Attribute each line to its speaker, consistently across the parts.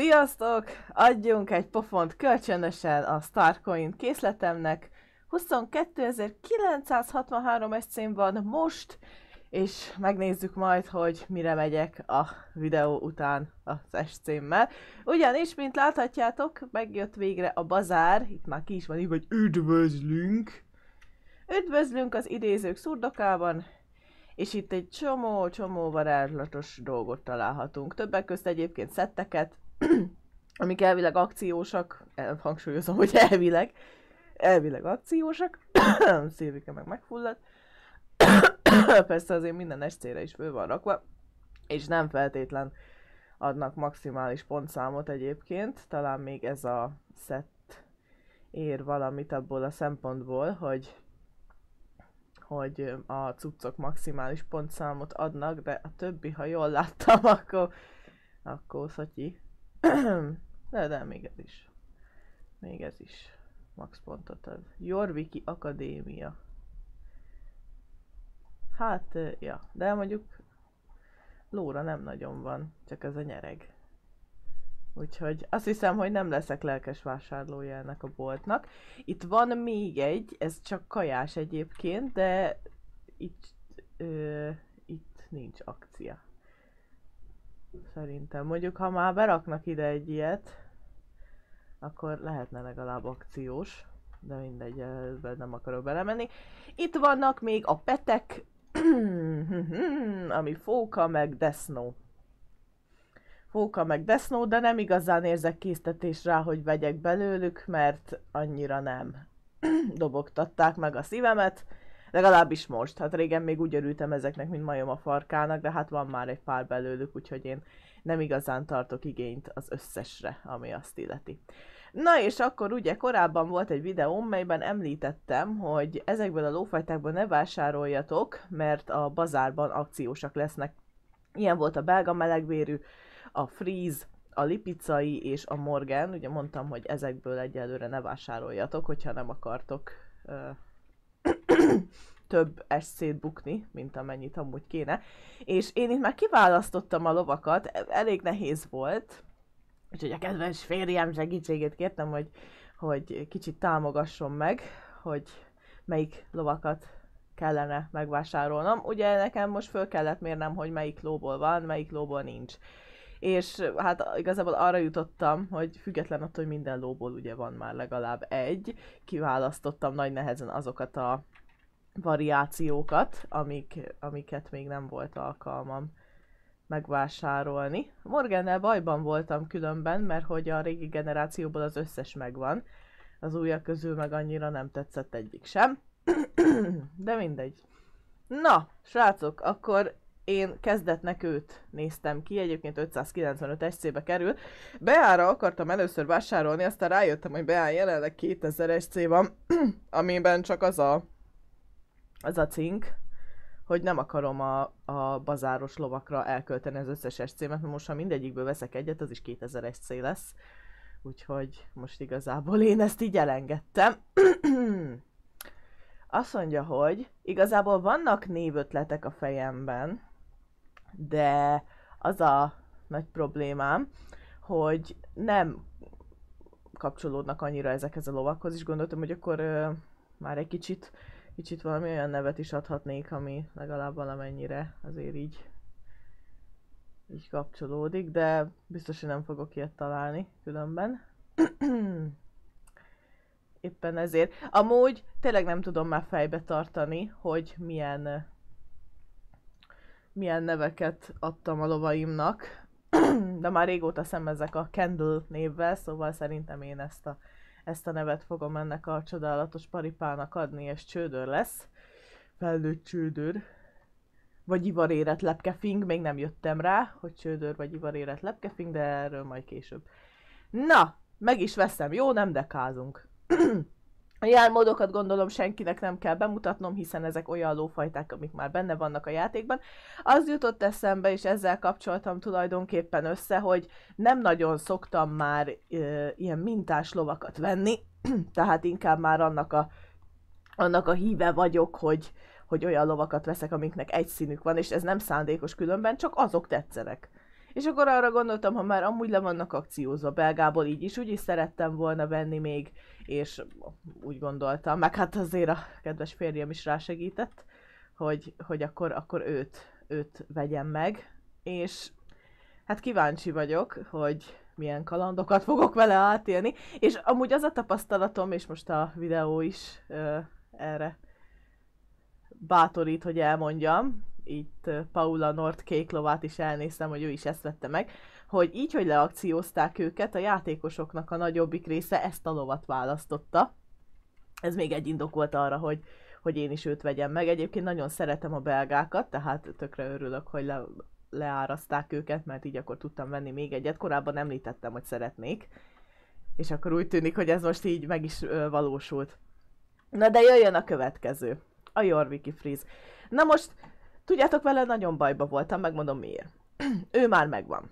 Speaker 1: Sziasztok! Adjunk egy pofont kölcsönösen a Starcoin készletemnek. 22.963 sc van most, és megnézzük majd, hogy mire megyek a videó után az sc Ugyanis, mint láthatjátok, megjött végre a bazár, itt már ki is van így, hogy üdvözlünk! Üdvözlünk az idézők szurdokában, és itt egy csomó-csomó varázslatos dolgot találhatunk. Többek közt egyébként szetteket, amik elvileg akciósak, el, hangsúlyozom, hogy elvileg, elvileg akciósak, Szilvike meg megfulladt, persze azért minden estére is fő van rakva, és nem feltétlen adnak maximális pontszámot egyébként, talán még ez a szett ér valamit abból a szempontból, hogy hogy a cuccok maximális pontszámot adnak, de a többi, ha jól láttam, akkor, akkor Szatyi, de, de még ez is. Még ez is. Max pontot ad. Jorviki Akadémia. Hát, ja. De mondjuk lóra nem nagyon van, csak ez a nyereg. Úgyhogy azt hiszem, hogy nem leszek lelkes vásárlója ennek a boltnak. Itt van még egy, ez csak kajás egyébként, de itt, ö, itt nincs akcia. Szerintem. Mondjuk, ha már beraknak ide egy ilyet, akkor lehetne legalább akciós. De mindegy, ebben nem akarok belemenni. Itt vannak még a petek, ami fóka meg desznó. Fóka meg desznó, de nem igazán érzek késztetés rá, hogy vegyek belőlük, mert annyira nem dobogtatták meg a szívemet. Legalábbis most. Hát régen még úgy örültem ezeknek, mint majom a farkának, de hát van már egy pár belőlük, úgyhogy én nem igazán tartok igényt az összesre, ami azt illeti. Na és akkor ugye korábban volt egy videóm, melyben említettem, hogy ezekből a lófajtákból ne vásároljatok, mert a bazárban akciósak lesznek. Ilyen volt a belga melegvérű, a freeze, a lipicai és a morgan. Ugye mondtam, hogy ezekből egyelőre ne vásároljatok, hogyha nem akartok több eszét bukni, mint amennyit amúgy kéne. És én itt már kiválasztottam a lovakat, e-, elég nehéz volt, úgyhogy a kedves férjem segítségét kértem, hogy, hogy kicsit támogasson meg, hogy melyik lovakat kellene megvásárolnom. Ugye nekem most föl kellett mérnem, hogy melyik lóból van, melyik lóból nincs. És hát igazából arra jutottam, hogy független attól, hogy minden lóból ugye van már legalább egy, kiválasztottam nagy nehezen azokat a variációkat, amik, amiket még nem volt alkalmam megvásárolni. Morgannel bajban voltam különben, mert hogy a régi generációból az összes megvan, az újak közül meg annyira nem tetszett egyik sem. De mindegy. Na, srácok, akkor én kezdetnek őt néztem ki, egyébként 595 SC-be kerül. Beára akartam először vásárolni, aztán rájöttem, hogy Beá jelenleg 2000 SC van, amiben csak az a az a cink, hogy nem akarom a, a bazáros lovakra elkölteni az összes escémet, mert most ha mindegyikből veszek egyet, az is 2000 SC lesz. Úgyhogy most igazából én ezt így elengedtem. Azt mondja, hogy igazából vannak névötletek a fejemben, de az a nagy problémám, hogy nem kapcsolódnak annyira ezekhez a lovakhoz, és gondoltam, hogy akkor ö, már egy kicsit kicsit valami olyan nevet is adhatnék, ami legalább valamennyire azért így így kapcsolódik, de biztos, hogy nem fogok ilyet találni különben. Éppen ezért. Amúgy tényleg nem tudom már fejbe tartani, hogy milyen milyen neveket adtam a lovaimnak, de már régóta szemezek ezek a Kendall névvel, szóval szerintem én ezt a ezt a nevet fogom ennek a csodálatos paripának adni, és csődör lesz. Felnőtt csődör. Vagy ivarérett lepkefing, még nem jöttem rá, hogy csődör vagy ivarérett lepkefing, de erről majd később. Na, meg is veszem, jó, nem dekázunk. A jármódokat gondolom senkinek nem kell bemutatnom, hiszen ezek olyan lófajták, amik már benne vannak a játékban. Az jutott eszembe, és ezzel kapcsoltam tulajdonképpen össze, hogy nem nagyon szoktam már e, ilyen mintás lovakat venni, tehát inkább már annak a, annak a híve vagyok, hogy, hogy olyan lovakat veszek, amiknek egy színük van, és ez nem szándékos különben, csak azok tetszenek. És akkor arra gondoltam, ha már amúgy le vannak akciózva Belgából, így is, úgy is szerettem volna venni még, és úgy gondoltam, meg hát azért a kedves férjem is rásegített, hogy, hogy akkor, akkor őt, őt vegyem meg, és hát kíváncsi vagyok, hogy milyen kalandokat fogok vele átélni, és amúgy az a tapasztalatom, és most a videó is ö, erre bátorít, hogy elmondjam, itt Paula Nord Kéklovát is elnéztem, hogy ő is ezt vette meg, hogy így, hogy leakciózták őket, a játékosoknak a nagyobbik része ezt a lovat választotta. Ez még egy indok volt arra, hogy, hogy én is őt vegyem meg. Egyébként nagyon szeretem a belgákat, tehát tökre örülök, hogy le, leáraszták őket, mert így akkor tudtam venni még egyet. Korábban említettem, hogy szeretnék, és akkor úgy tűnik, hogy ez most így meg is ö, valósult. Na de jöjjön a következő. A Jorviki Freeze. Na most Tudjátok, vele nagyon bajba voltam, megmondom miért. ő már megvan.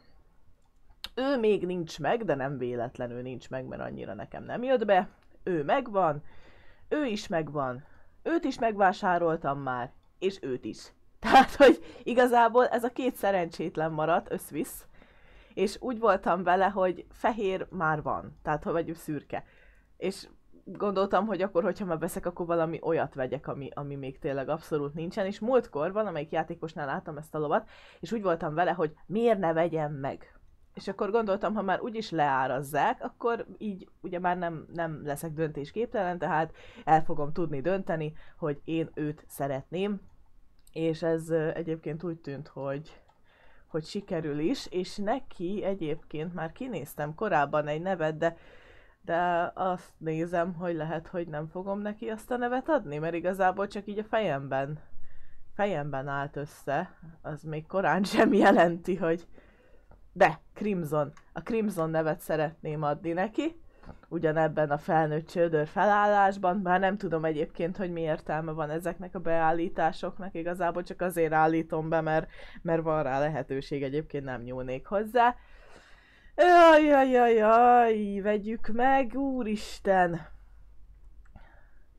Speaker 1: Ő még nincs meg, de nem véletlenül nincs meg, mert annyira nekem nem jött be. Ő megvan, ő is megvan, őt is megvásároltam már, és őt is. Tehát, hogy igazából ez a két szerencsétlen maradt, összvisz, és úgy voltam vele, hogy fehér már van, tehát hogy vagy szürke. És gondoltam, hogy akkor, hogyha már veszek, akkor valami olyat vegyek, ami, ami még tényleg abszolút nincsen, és múltkor valamelyik játékosnál láttam ezt a lovat, és úgy voltam vele, hogy miért ne vegyem meg. És akkor gondoltam, ha már úgyis leárazzák, akkor így ugye már nem, nem leszek döntésképtelen, tehát el fogom tudni dönteni, hogy én őt szeretném. És ez egyébként úgy tűnt, hogy hogy sikerül is, és neki egyébként már kinéztem korábban egy nevet, de de azt nézem, hogy lehet, hogy nem fogom neki azt a nevet adni, mert igazából csak így a fejemben, fejemben állt össze, az még korán sem jelenti, hogy de, Crimson. A Crimson nevet szeretném adni neki, ugyanebben a felnőtt csődör felállásban, bár nem tudom egyébként, hogy mi értelme van ezeknek a beállításoknak, igazából csak azért állítom be, mert, mert van rá lehetőség, egyébként nem nyúlnék hozzá. Jaj, jaj, jaj, jaj, vegyük meg, úristen!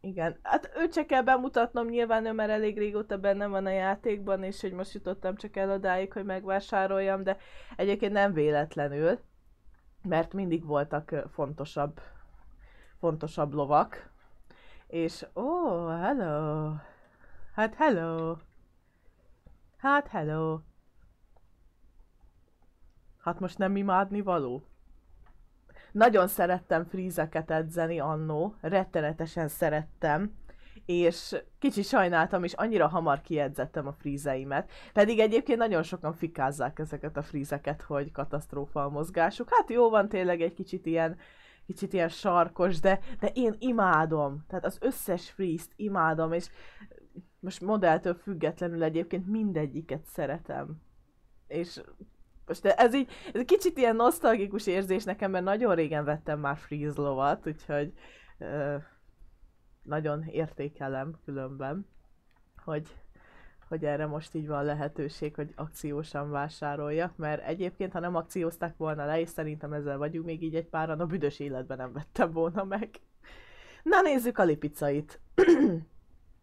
Speaker 1: Igen, hát őt se kell bemutatnom, nyilván ő már elég régóta benne van a játékban, és hogy most jutottam csak el odáig, hogy megvásároljam, de egyébként nem véletlenül, mert mindig voltak fontosabb, fontosabb lovak. És, ó, oh, hello! Hát hello! Hát hello! Hát most nem imádni való? Nagyon szerettem frízeket edzeni annó, rettenetesen szerettem, és kicsi sajnáltam, és annyira hamar kiedzettem a frízeimet. Pedig egyébként nagyon sokan fikázzák ezeket a frízeket, hogy katasztrófa a mozgásuk. Hát jó van tényleg egy kicsit ilyen, kicsit ilyen sarkos, de, de én imádom. Tehát az összes frízt imádom, és most modelltől függetlenül egyébként mindegyiket szeretem. És most ez így, ez egy kicsit ilyen nosztalgikus érzés nekem, mert nagyon régen vettem már Freeze lovat, úgyhogy ö, nagyon értékelem különben, hogy, hogy erre most így van lehetőség, hogy akciósan vásároljak, mert egyébként, ha nem akciózták volna le, és szerintem ezzel vagyunk még így egy páran, a büdös életben nem vettem volna meg. Na nézzük a lipicait.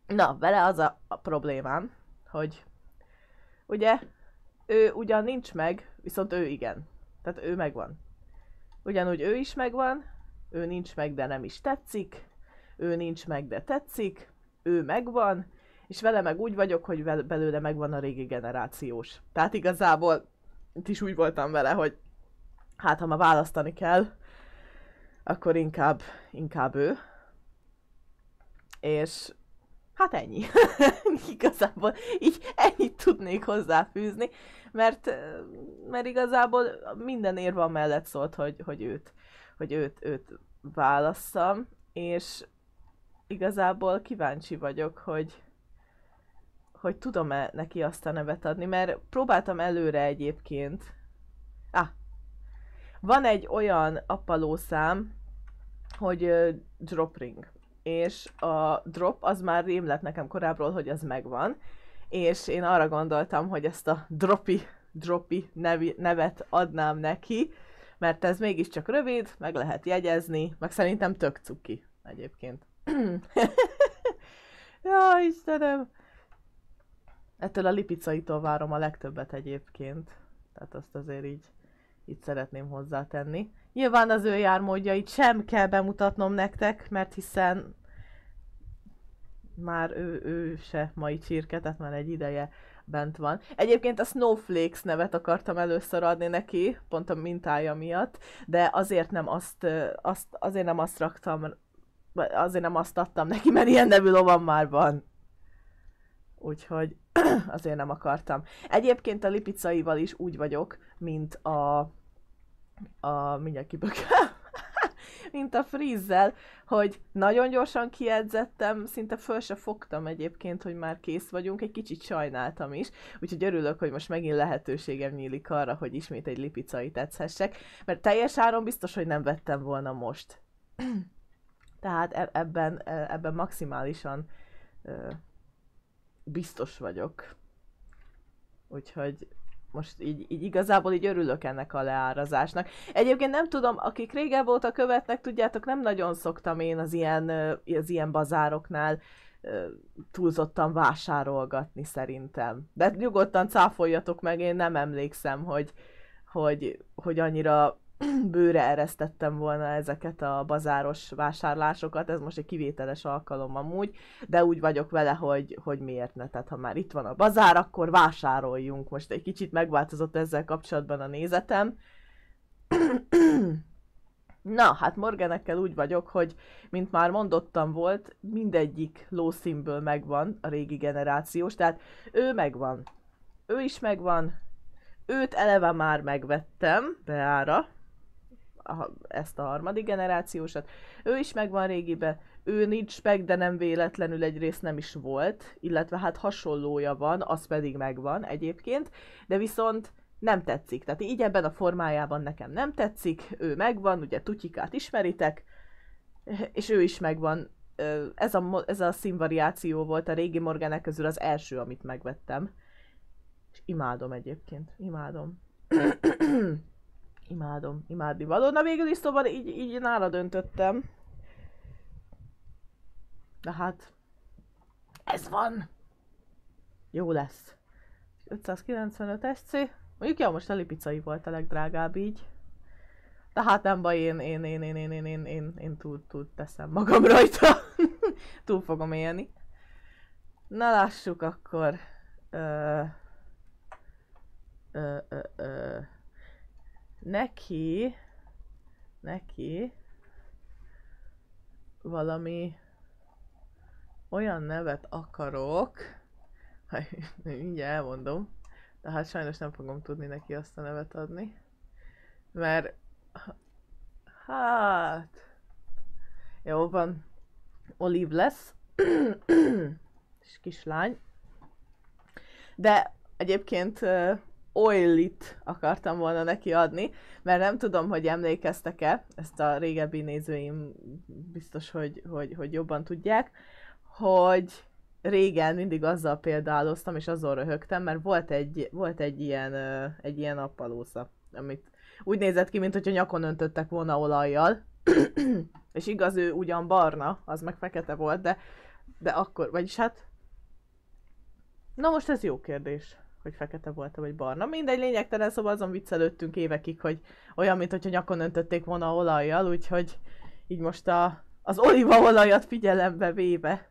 Speaker 1: Na, vele az a, a problémám, hogy ugye ő ugyan nincs meg, viszont ő igen. Tehát ő megvan. Ugyanúgy ő is megvan, ő nincs meg, de nem is tetszik, ő nincs meg, de tetszik, ő megvan, és vele meg úgy vagyok, hogy belőle megvan a régi generációs. Tehát igazából itt is úgy voltam vele, hogy hát ha ma választani kell, akkor inkább, inkább ő. És Hát ennyi. igazából így ennyit tudnék hozzáfűzni, mert, mert igazából minden érva mellett szólt, hogy, hogy őt, hogy őt, őt válasszam, és igazából kíváncsi vagyok, hogy, hogy tudom-e neki azt a nevet adni, mert próbáltam előre egyébként. Ah, van egy olyan appalószám, hogy uh, Dropring és a drop az már rém lett nekem korábbról, hogy az megvan, és én arra gondoltam, hogy ezt a dropi, dropi nevi, nevet adnám neki, mert ez mégiscsak rövid, meg lehet jegyezni, meg szerintem tök cuki egyébként. ja, Istenem! Ettől a lipicaitól várom a legtöbbet egyébként. Tehát azt azért így itt szeretném hozzátenni. Nyilván az ő jármódjait sem kell bemutatnom nektek, mert hiszen már ő, ő se mai csirke, tehát már egy ideje bent van. Egyébként a Snowflakes nevet akartam először adni neki, pont a mintája miatt, de azért nem azt, azt azért nem azt raktam, azért nem azt adtam neki, mert ilyen nevű lovam már van. Úgyhogy azért nem akartam. Egyébként a lipicaival is úgy vagyok, mint a... a mindjárt kibököm. mint a frizzel, hogy nagyon gyorsan kiedzettem, szinte föl se fogtam egyébként, hogy már kész vagyunk, egy kicsit sajnáltam is, úgyhogy örülök, hogy most megint lehetőségem nyílik arra, hogy ismét egy lipicai tetszhessek, mert teljes áron biztos, hogy nem vettem volna most. Tehát e-, ebben, e-, ebben maximálisan biztos vagyok. Úgyhogy most így, így igazából így örülök ennek a leárazásnak. Egyébként nem tudom, akik régebb óta követnek, tudjátok, nem nagyon szoktam én az ilyen, az ilyen bazároknál túlzottan vásárolgatni szerintem. De nyugodtan cáfoljatok meg, én nem emlékszem, hogy, hogy, hogy annyira bőre eresztettem volna ezeket a bazáros vásárlásokat, ez most egy kivételes alkalom amúgy, de úgy vagyok vele, hogy, hogy miért ne, tehát ha már itt van a bazár, akkor vásároljunk. Most egy kicsit megváltozott ezzel kapcsolatban a nézetem. Na, hát Morganekkel úgy vagyok, hogy, mint már mondottam volt, mindegyik lószínből megvan a régi generációs, tehát ő megvan. Ő is megvan, őt eleve már megvettem beára, a, ezt a harmadik generációsat. Ő is megvan régibe, ő nincs meg, de nem véletlenül egyrészt nem is volt, illetve hát hasonlója van, az pedig megvan egyébként, de viszont nem tetszik. Tehát így ebben a formájában nekem nem tetszik, ő megvan, ugye Tutyikát ismeritek, és ő is megvan. Ez a, ez a színvariáció volt a régi Morganek közül az első, amit megvettem. És imádom egyébként, imádom. Imádom, imádni való. Na végül is szóval így, így nála döntöttem. De hát, ez van! Jó lesz. 595 SC. Mondjuk ja, most a lipicai volt a legdrágább így. De hát nem baj, én, én, én, én, én, én, én, én, én túl, túl teszem magam rajta. túl fogom élni. Na lássuk akkor. Ö, ö, ö, ö, neki, neki valami olyan nevet akarok, hát mindjárt elmondom, de hát sajnos nem fogom tudni neki azt a nevet adni, mert hát jó van, Oliv lesz, és kislány, de egyébként Oilit akartam volna neki adni, mert nem tudom, hogy emlékeztek-e, ezt a régebbi nézőim biztos, hogy, hogy, hogy jobban tudják, hogy régen mindig azzal példáloztam, és azzal röhögtem, mert volt egy, volt egy ilyen, egy ilyen appalósza, amit úgy nézett ki, mintha nyakon öntöttek volna olajjal, és igaz, ő ugyan barna, az meg fekete volt, de, de akkor, vagyis hát... Na most ez jó kérdés hogy fekete volt vagy barna. Mindegy, lényegtelen, szóval azon viccelődtünk évekig, hogy olyan, mint hogyha nyakon öntötték volna olajjal, úgyhogy így most a, az olívaolajat figyelembe véve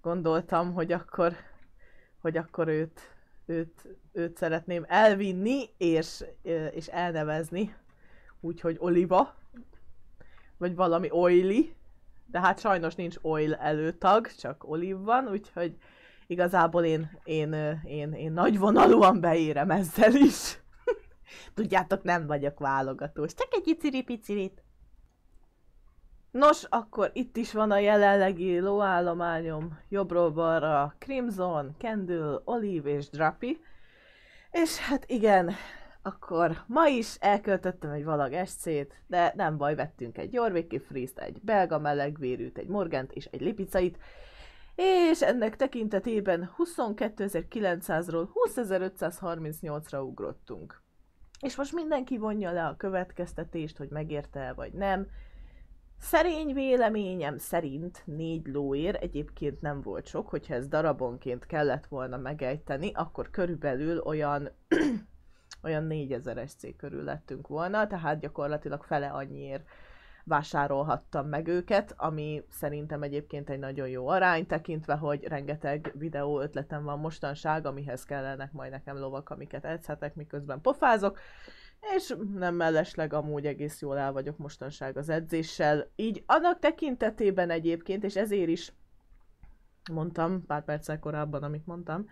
Speaker 1: gondoltam, hogy akkor, hogy akkor őt, őt, őt szeretném elvinni és, és elnevezni. Úgyhogy oliva, vagy valami oily, de hát sajnos nincs oil előtag, csak oliv van, úgyhogy igazából én, én, én, én, nagyvonalúan beérem ezzel is. Tudjátok, nem vagyok válogatós. Csak egy iciri-picirit. Nos, akkor itt is van a jelenlegi lóállományom. Jobbról balra Crimson, Kendall, Olive és Drapi. És hát igen, akkor ma is elköltöttem egy valag SC-t, de nem baj, vettünk egy Jorviki Freeze-t, egy belga melegvérűt, egy Morgant és egy Lipicait és ennek tekintetében 22.900-ról 20.538-ra ugrottunk. És most mindenki vonja le a következtetést, hogy megérte vagy nem. Szerény véleményem szerint négy lóér egyébként nem volt sok, hogyha ez darabonként kellett volna megejteni, akkor körülbelül olyan olyan 4000 SC körül lettünk volna, tehát gyakorlatilag fele annyiért vásárolhattam meg őket, ami szerintem egyébként egy nagyon jó arány, tekintve, hogy rengeteg videó ötletem van mostanság, amihez kellenek majd nekem lovak, amiket edzhetek, miközben pofázok, és nem mellesleg amúgy egész jól el vagyok mostanság az edzéssel. Így annak tekintetében egyébként, és ezért is mondtam pár perccel korábban, amit mondtam,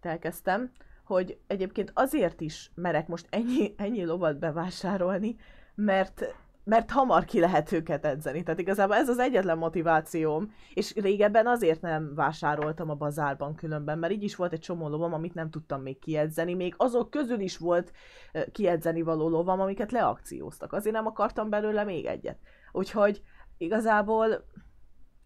Speaker 1: elkezdtem, hogy egyébként azért is merek most ennyi, ennyi lovat bevásárolni, mert mert hamar ki lehet őket edzeni. Tehát igazából ez az egyetlen motivációm, és régebben azért nem vásároltam a bazárban különben, mert így is volt egy csomó lovam, amit nem tudtam még kiedzeni, még azok közül is volt kiedzeni való lovam, amiket leakcióztak. Azért nem akartam belőle még egyet. Úgyhogy igazából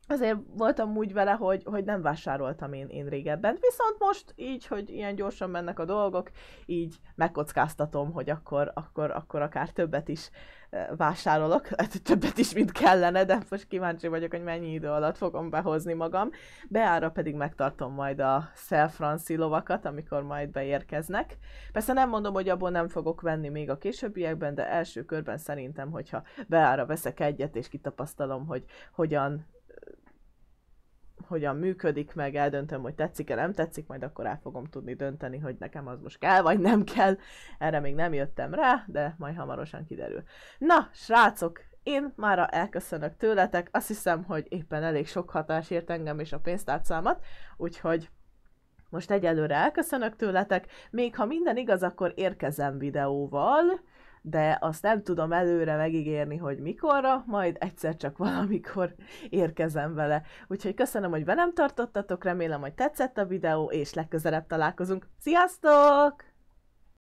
Speaker 1: azért voltam úgy vele, hogy, hogy nem vásároltam én, én régebben. Viszont most így, hogy ilyen gyorsan mennek a dolgok, így megkockáztatom, hogy akkor, akkor, akkor akár többet is eh, vásárolok. Lehet, hogy többet is, mint kellene, de most kíváncsi vagyok, hogy mennyi idő alatt fogom behozni magam. Beára pedig megtartom majd a self-franci lovakat, amikor majd beérkeznek. Persze nem mondom, hogy abból nem fogok venni még a későbbiekben, de első körben szerintem, hogyha beára veszek egyet, és kitapasztalom, hogy hogyan hogyan működik, meg eldöntöm, hogy tetszik-e, nem tetszik, majd akkor el fogom tudni dönteni, hogy nekem az most kell, vagy nem kell. Erre még nem jöttem rá, de majd hamarosan kiderül. Na, srácok, én mára elköszönök tőletek, azt hiszem, hogy éppen elég sok hatás ért engem és a pénztárcámat, úgyhogy most egyelőre elköszönök tőletek, még ha minden igaz, akkor érkezem videóval, de azt nem tudom előre megígérni, hogy mikorra, majd egyszer csak valamikor érkezem vele. Úgyhogy köszönöm, hogy velem tartottatok, remélem, hogy tetszett a videó, és legközelebb találkozunk. Sziasztok!